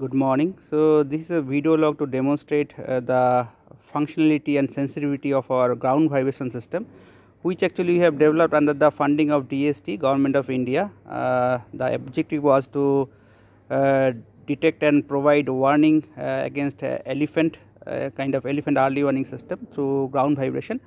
good morning so this is a video log to demonstrate uh, the functionality and sensitivity of our ground vibration system which actually we have developed under the funding of DST government of India uh, the objective was to uh, detect and provide warning uh, against elephant uh, kind of elephant early warning system through ground vibration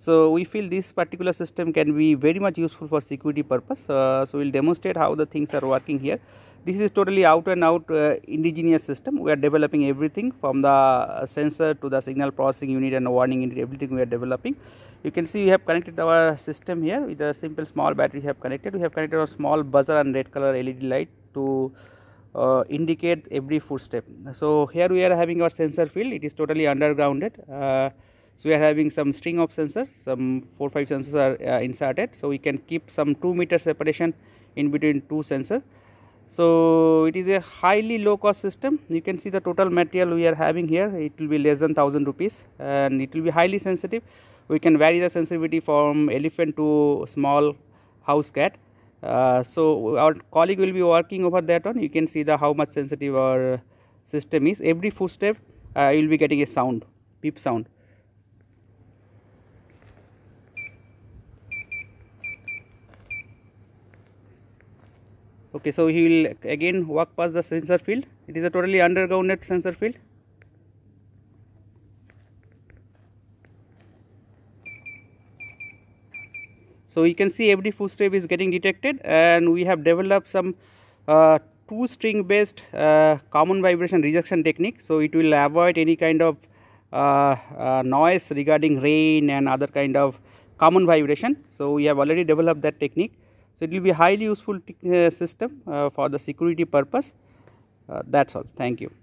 so we feel this particular system can be very much useful for security purpose uh, so we'll demonstrate how the things are working here this is totally out and out uh, indigenous system. We are developing everything from the uh, sensor to the signal processing unit and warning unit, everything we are developing. You can see we have connected our system here with a simple small battery we have connected. We have connected a small buzzer and red color LED light to uh, indicate every footstep. So here we are having our sensor field. It is totally undergrounded. Uh, so we are having some string of sensors, some 4-5 sensors are uh, inserted. So we can keep some 2 meter separation in between two sensors so it is a highly low cost system you can see the total material we are having here it will be less than 1000 rupees and it will be highly sensitive we can vary the sensitivity from elephant to small house cat uh, so our colleague will be working over that one you can see the how much sensitive our system is every footstep uh, you will be getting a sound beep sound okay so he will again walk past the sensor field it is a totally undergrounded sensor field so you can see every footstep is getting detected and we have developed some uh, two string based uh, common vibration rejection technique so it will avoid any kind of uh, uh, noise regarding rain and other kind of common vibration so we have already developed that technique so it will be highly useful uh, system uh, for the security purpose. Uh, that's all. Thank you.